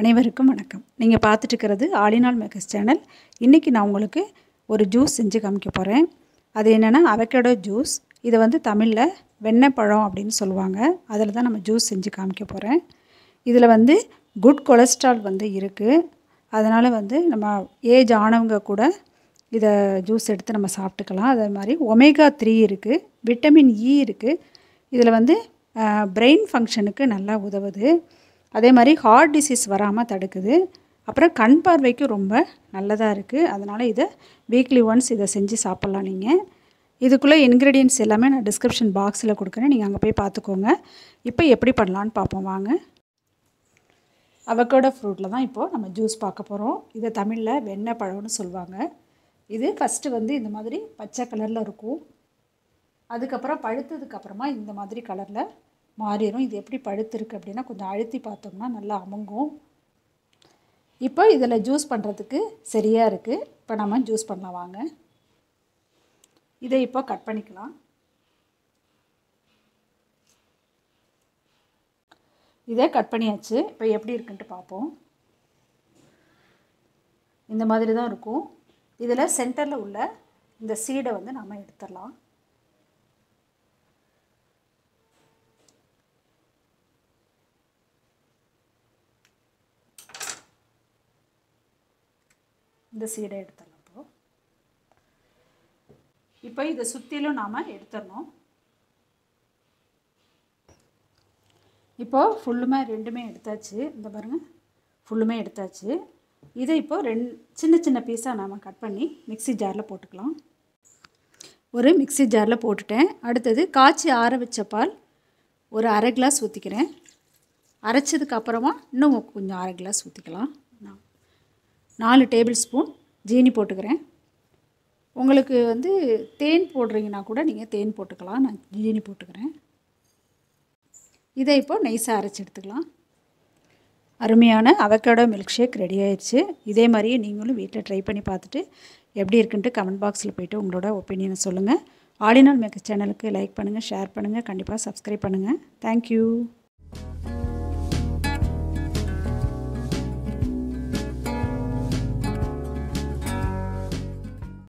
அனைவருக்கும் வணக்கம் நீங்கள் பார்த்துட்டு இருக்கிறது ஆலினால் மெகஸ் சேனல் இன்றைக்கி நான் உங்களுக்கு ஒரு ஜூஸ் செஞ்சு காமிக்க போகிறேன் அது என்னென்னா அவக்கடோ ஜூஸ் இதை வந்து தமிழில் வெண்ணெய் பழம் அப்படின்னு சொல்லுவாங்க அதில் தான் நம்ம ஜூஸ் செஞ்சு காமிக்க போகிறேன் இதில் வந்து குட் கொலஸ்ட்ரால் வந்து இருக்குது அதனால் வந்து நம்ம ஏஜ் ஆனவங்க கூட இதை ஜூஸ் எடுத்து நம்ம சாப்பிட்டுக்கலாம் அதே மாதிரி ஒமேகா த்ரீ இருக்குது விட்டமின் இ e இருக்குது இதில் வந்து பிரெயின் ஃபங்க்ஷனுக்கு நல்லா உதவுது அதே மாதிரி ஹார்ட் டிசீஸ் வராமல் தடுக்குது அப்புறம் கண் பார்வைக்கு ரொம்ப நல்லதாக இருக்குது அதனால் இதை வீக்லி ஒன்ஸ் இதை செஞ்சு சாப்பிட்லாம் நீங்கள் இதுக்குள்ளே இன்க்ரீடியன்ஸ் எல்லாமே நான் டிஸ்கிரிப்ஷன் பாக்ஸில் கொடுக்குறேன் நீங்கள் அங்கே போய் பார்த்துக்கோங்க இப்போ எப்படி பண்ணலான்னு பார்ப்போம் வாங்க அவக்கோட ஃப்ரூட்டில் தான் இப்போது நம்ம ஜூஸ் பார்க்க போகிறோம் இதை தமிழில் வெண்ணெய் பழம்னு சொல்லுவாங்க இது ஃபஸ்ட்டு வந்து இந்த மாதிரி பச்சை கலரில் இருக்கும் அதுக்கப்புறம் பழுத்ததுக்கப்புறமா இந்த மாதிரி கலரில் மாறிடும் இது எப்படி பழுத்திருக்கு அப்படின்னா கொஞ்சம் அழுத்தி பார்த்தோம்னா நல்லா அமுங்கும் இப்போ இதில் ஜூஸ் பண்ணுறதுக்கு சரியாக இருக்குது இப்போ நம்ம ஜூஸ் பண்ணலாம் வாங்க இதை இப்போ கட் பண்ணிக்கலாம் இதை கட் பண்ணியாச்சு இப்போ எப்படி இருக்குன்ட்டு பார்ப்போம் இந்த மாதிரி தான் இருக்கும் இதில் சென்டரில் உள்ள இந்த சீடை வந்து நம்ம எடுத்துடலாம் இந்த சீடை எடுத்துடலாம் இப்போது இப்போ இதை சுற்றிலும் நாம் எடுத்துடணும் இப்போது ஃபுல்லுமே ரெண்டுமே எடுத்தாச்சு இந்த பாருங்கள் ஃபுல்லுமே எடுத்தாச்சு இதை இப்போது ரெண் சின்ன சின்ன பீஸாக நாம் கட் பண்ணி மிக்சி ஜாரில் போட்டுக்கலாம் ஒரு மிக்சி ஜாரில் போட்டுட்டேன் அடுத்தது காய்ச்சி ஆற வச்ச பால் ஒரு அரை கிளாஸ் ஊற்றிக்கிறேன் அரைச்சதுக்கப்புறமா இன்னும் கொஞ்சம் அரை கிளாஸ் ஊற்றிக்கலாம் நாலு டேபிள் ஸ்பூன் ஜீனி போட்டுக்கிறேன் உங்களுக்கு வந்து தேன் போடுறீங்கன்னா கூட நீங்கள் தேன் போட்டுக்கலாம் நான் ஜீனி போட்டுக்கிறேன் இதை இப்போது நைஸாக அரைச்சி எடுத்துக்கலாம் அருமையான அவக்கேடோ மில்க் ஷேக் ரெடி ஆயிடுச்சு இதே மாதிரியே நீங்களும் வீட்டில் ட்ரை பண்ணி பார்த்துட்டு எப்படி இருக்குன்ட்டு கமெண்ட் பாக்ஸில் போய்ட்டு உங்களோட ஒப்பீனியனை சொல்லுங்கள் ஆடினால் மேக்ஸ் சேனலுக்கு லைக் பண்ணுங்கள் ஷேர் பண்ணுங்கள் கண்டிப்பாக சப்ஸ்கிரைப் பண்ணுங்கள் தேங்க்யூ